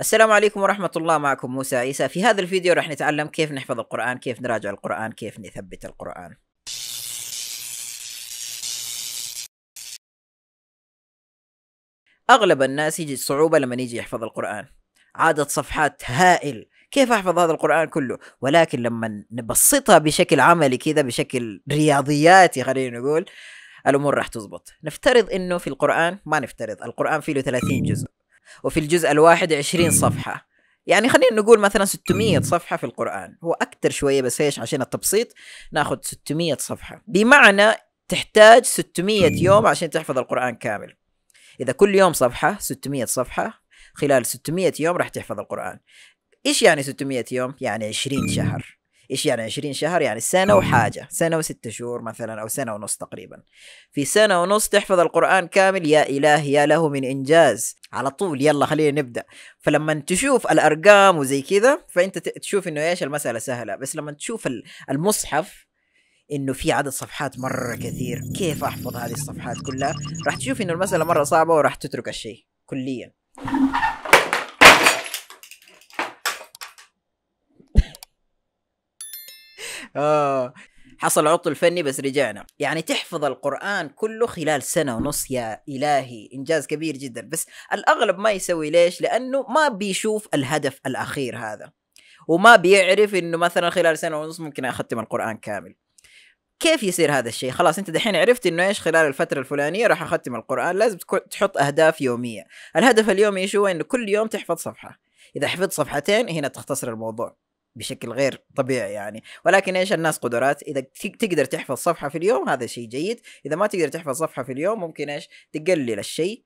السلام عليكم ورحمة الله معكم موسى عيسى في هذا الفيديو راح نتعلم كيف نحفظ القرآن كيف نراجع القرآن كيف نثبت القرآن أغلب الناس يجي صعوبة لما يجي يحفظ القرآن عدد صفحات هائل كيف احفظ هذا القران كله ولكن لما نبسطها بشكل عملي كذا بشكل رياضياتي خلينا نقول الامور راح تزبط نفترض انه في القران ما نفترض القران فيه له 30 جزء وفي الجزء الواحد عشرين صفحة يعني خلينا نقول مثلا 600 صفحة في القرآن هو أكثر شوية بس إيش عشان التبسيط ناخذ 600 صفحة بمعنى تحتاج 600 يوم عشان تحفظ القرآن كامل إذا كل يوم صفحة 600 صفحة خلال 600 يوم راح تحفظ القرآن إيش يعني 600 يوم؟ يعني 20 شهر ايش يعني 20 شهر يعني سنه آه. وحاجه سنه وست شهور مثلا او سنه ونص تقريبا في سنه ونص تحفظ القران كامل يا اله يا له من انجاز على طول يلا خلينا نبدا فلما تشوف الارقام وزي كذا فانت تشوف انه ايش المساله سهله بس لما تشوف المصحف انه في عدد صفحات مره كثير كيف احفظ هذه الصفحات كلها راح تشوف انه المساله مره صعبه وراح تترك الشيء كليا اه حصل عطل فني بس رجعنا يعني تحفظ القرآن كله خلال سنة ونص يا إلهي إنجاز كبير جدا بس الأغلب ما يسوي ليش لأنه ما بيشوف الهدف الأخير هذا وما بيعرف انه مثلا خلال سنه ونص ممكن اختم القران كامل كيف يصير هذا الشيء خلاص انت دحين عرفت انه ايش خلال الفتره الفلانيه راح اختم القران لازم تحط اهداف يوميه الهدف اليومي شو انه كل يوم تحفظ صفحه اذا حفظت صفحتين هنا تختصر الموضوع بشكل غير طبيعي يعني ولكن ايش الناس قدرات اذا تقدر تحفظ صفحه في اليوم هذا شيء جيد اذا ما تقدر تحفظ صفحه في اليوم ممكن ايش تقلل الشيء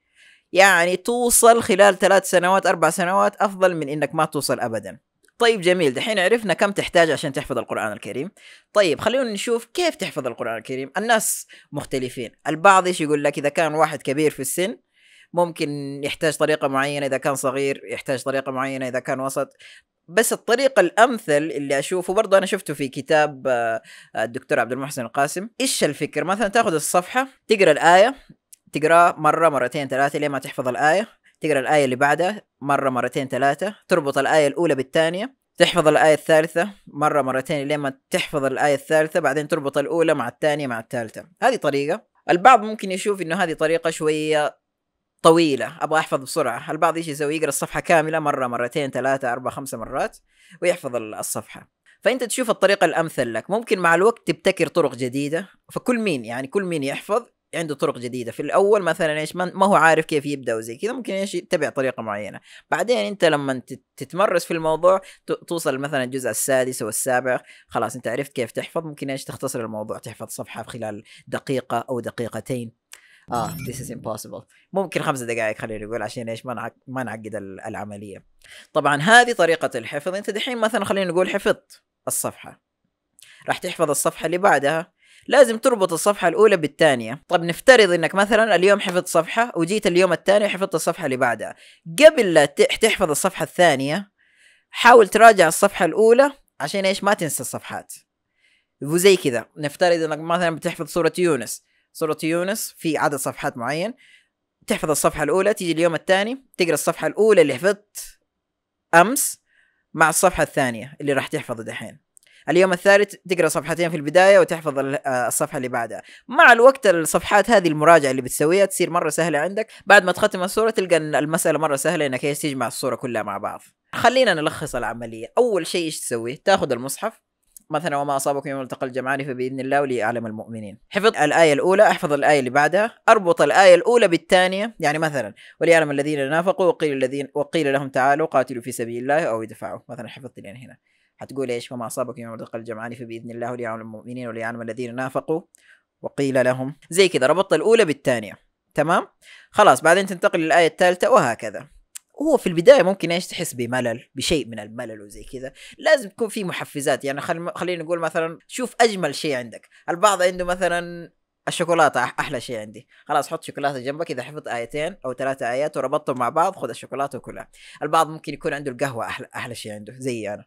يعني توصل خلال ثلاث سنوات اربع سنوات افضل من انك ما توصل ابدا طيب جميل دحين عرفنا كم تحتاج عشان تحفظ القرآن الكريم طيب خلينا نشوف كيف تحفظ القرآن الكريم الناس مختلفين البعض ايش يقول لك إذا كان واحد كبير في السن ممكن يحتاج طريقة معينة إذا كان صغير يحتاج طريقة معينة إذا كان وسط بس الطريقة الامثل اللي اشوفه برضه انا شفته في كتاب آه، الدكتور عبد المحسن القاسم ايش الفكر مثلا تاخذ الصفحه تقرا الايه تقرا مره مرتين ثلاثه لين ما تحفظ الايه تقرا الايه اللي بعدها مره مرتين ثلاثه تربط الايه الاولى بالثانيه تحفظ الآية الثالثة مرة مرتين لين ما تحفظ الآية الثالثة بعدين تربط الأولى مع الثانية مع الثالثة هذه طريقة البعض ممكن يشوف انه هذه طريقة شوية طويله ابغى احفظ بسرعه البعض يجي يسوي يقرا الصفحه كامله مره مرتين ثلاثه اربع خمسه مرات ويحفظ الصفحه فانت تشوف الطريقه الامثل لك ممكن مع الوقت تبتكر طرق جديده فكل مين يعني كل مين يحفظ عنده طرق جديده في الاول مثلا ايش ما هو عارف كيف يبدا وزي كذا ممكن ايش يتبع طريقه معينه بعدين انت لما تتمرس في الموضوع توصل مثلا الجزء السادس او السابع خلاص انت عرفت كيف تحفظ ممكن ايش تختصر الموضوع تحفظ صفحه في خلال دقيقه او دقيقتين اه ذيس از امبوسيبل ممكن خمس دقائق خلينا نقول عشان ايش ما ما نعقد العمليه طبعا هذه طريقه الحفظ انت دحين مثلا خلينا نقول حفظت الصفحه راح تحفظ الصفحه اللي بعدها لازم تربط الصفحة الأولى بالثانية طب نفترض أنك مثلا اليوم حفظت صفحة وجيت اليوم الثاني وحفظت الصفحة اللي بعدها قبل لا تحفظ الصفحة الثانية حاول تراجع الصفحة الأولى عشان إيش ما تنسى الصفحات وزي كذا نفترض أنك مثلا بتحفظ سورة يونس صورة يونس في عدد صفحات معين تحفظ الصفحة الأولى تيجي اليوم الثاني تقرأ الصفحة الأولى اللي حفظت أمس مع الصفحة الثانية اللي راح تحفظه دحين اليوم الثالث تقرا صفحتين في البدايه وتحفظ آه، الصفحه اللي بعدها مع الوقت الصفحات هذه المراجعه اللي بتسويها تصير مره سهله عندك بعد ما تختم الصوره تلقى ان المساله مره سهله انك تجمع الصوره كلها مع بعض خلينا نلخص العمليه اول شيء ايش تسوي تاخذ المصحف مثلا وما اصابكم يوم التقى الجمعان فباذن الله وليعلم المؤمنين حفظ الايه الاولى احفظ الايه اللي بعدها اربط الايه الاولى بالثانيه يعني مثلا وليعلم الذين نافقوا وقيل الذين وقيل لهم تعالوا قاتلوا في سبيل الله او ادفعوا مثلا حفظت لين هنا حتقول ايش وما اصابكم يوم التقى الجمعان فباذن الله وليعلم المؤمنين وليعلم الذين نافقوا وقيل لهم زي كذا ربطت الاولى بالثانيه تمام خلاص بعدين تنتقل للايه الثالثه وهكذا هو في البدايه ممكن ايش تحس بملل بشيء من الملل وزي كذا لازم تكون في محفزات يعني خل... خلينا نقول مثلا شوف اجمل شيء عندك البعض عنده مثلا الشوكولاته احلى شيء عندي خلاص حط شوكولاته جنبك اذا حفظت ايتين او ثلاثه ايات وربطتهم مع بعض خذ الشوكولاته وكلها البعض ممكن يكون عنده القهوه احلى احلى شيء عنده زي انا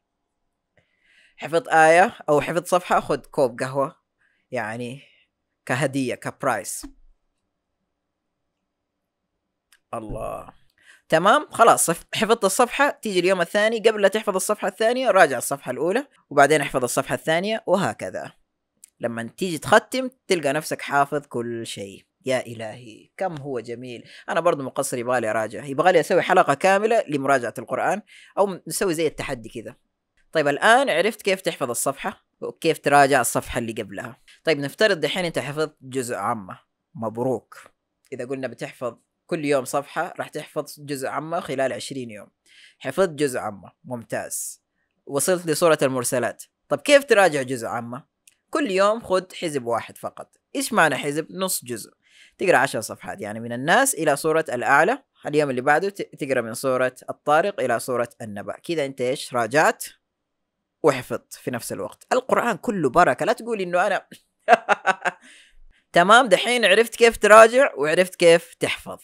حفظ ايه او حفظ صفحه خذ كوب قهوه يعني كهديه كبرايس الله تمام خلاص حفظت الصفحة تيجي اليوم الثاني قبل لا تحفظ الصفحة الثانية راجع الصفحة الأولى وبعدين احفظ الصفحة الثانية وهكذا لما تيجي تختم تلقى نفسك حافظ كل شيء يا إلهي كم هو جميل أنا برضو مقصر يبغالي أراجع يبغالي أسوي حلقة كاملة لمراجعة القرآن أو نسوي زي التحدي كذا طيب الآن عرفت كيف تحفظ الصفحة وكيف تراجع الصفحة اللي قبلها طيب نفترض دحين أنت حفظت جزء عامة مبروك إذا قلنا بتحفظ كل يوم صفحه راح تحفظ جزء عمه خلال 20 يوم حفظت جزء عمه ممتاز وصلت لصوره المرسلات طب كيف تراجع جزء عمه؟ كل يوم خذ حزب واحد فقط ايش معنى حزب نص جزء تقرا عشر صفحات يعني من الناس الى صوره الاعلى اليوم اللي بعده تقرا من صوره الطارق الى صوره النبأ كذا انت ايش راجعت وحفظت في نفس الوقت القرآن كله بركة لا تقول إنه أنا تمام دحين عرفت كيف تراجع وعرفت كيف تحفظ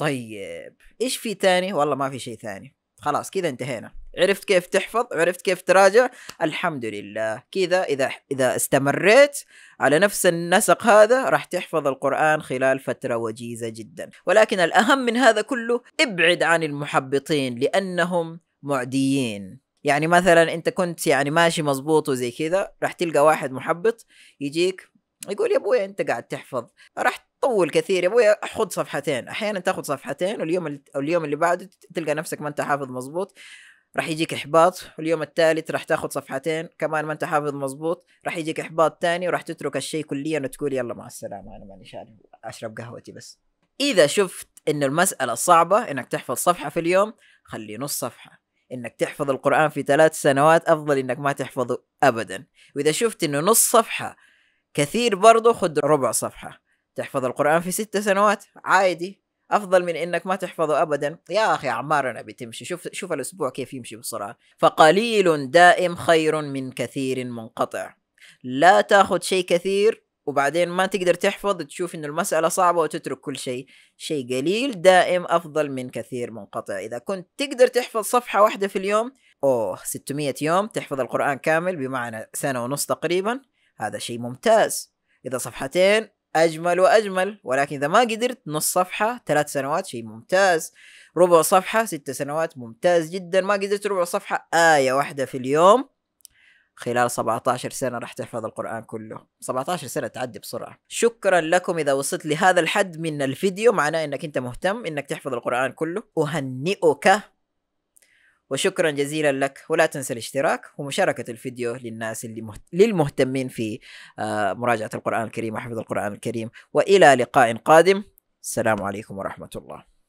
طيب ايش في ثاني والله ما في شيء ثاني خلاص كذا انتهينا عرفت كيف تحفظ عرفت كيف تراجع الحمد لله كذا اذا اذا استمريت على نفس النسق هذا راح تحفظ القران خلال فتره وجيزه جدا ولكن الاهم من هذا كله ابعد عن المحبطين لانهم معديين يعني مثلا انت كنت يعني ماشي مظبوط وزي كذا راح تلقى واحد محبط يجيك يقول يا ابوي انت قاعد تحفظ راح تطول كثير يا ابوي خذ صفحتين احيانا تاخذ صفحتين واليوم اليوم اللي بعده تلقى نفسك ما انت حافظ مزبوط راح يجيك احباط واليوم الثالث راح تاخذ صفحتين كمان ما انت حافظ مزبوط راح يجيك احباط ثاني وراح تترك الشيء كليا وتقول يلا مع السلامه انا ماني شارب اشرب قهوتي بس اذا شفت ان المساله صعبه انك تحفظ صفحه في اليوم خلي نص صفحه انك تحفظ القران في ثلاث سنوات افضل انك ما تحفظه ابدا واذا شفت انه نص صفحه كثير برضه خد ربع صفحة تحفظ القرآن في ست سنوات عادي افضل من انك ما تحفظه ابدا يا اخي اعمارنا بتمشي شوف شوف الاسبوع كيف يمشي بسرعه فقليل دائم خير من كثير منقطع لا تاخذ شيء كثير وبعدين ما تقدر تحفظ تشوف انه المسألة صعبة وتترك كل شيء شيء قليل دائم أفضل من كثير منقطع إذا كنت تقدر تحفظ صفحة واحدة في اليوم أوه 600 يوم تحفظ القرآن كامل بمعنى سنة ونص تقريبا هذا شيء ممتاز إذا صفحتين أجمل وأجمل ولكن إذا ما قدرت نص صفحة ثلاث سنوات شيء ممتاز ربع صفحة ست سنوات ممتاز جدا ما قدرت ربع صفحة آية واحدة في اليوم خلال 17 سنة راح تحفظ القرآن كله 17 سنة تعدي بسرعة شكرا لكم إذا وصلت لهذا الحد من الفيديو معناه أنك أنت مهتم أنك تحفظ القرآن كله أهنئك وشكرا جزيلا لك ولا تنسى الاشتراك ومشاركة الفيديو للناس اللي مهت... للمهتمين في آه، مراجعة القرآن الكريم وحفظ القرآن الكريم وإلى لقاء قادم السلام عليكم ورحمة الله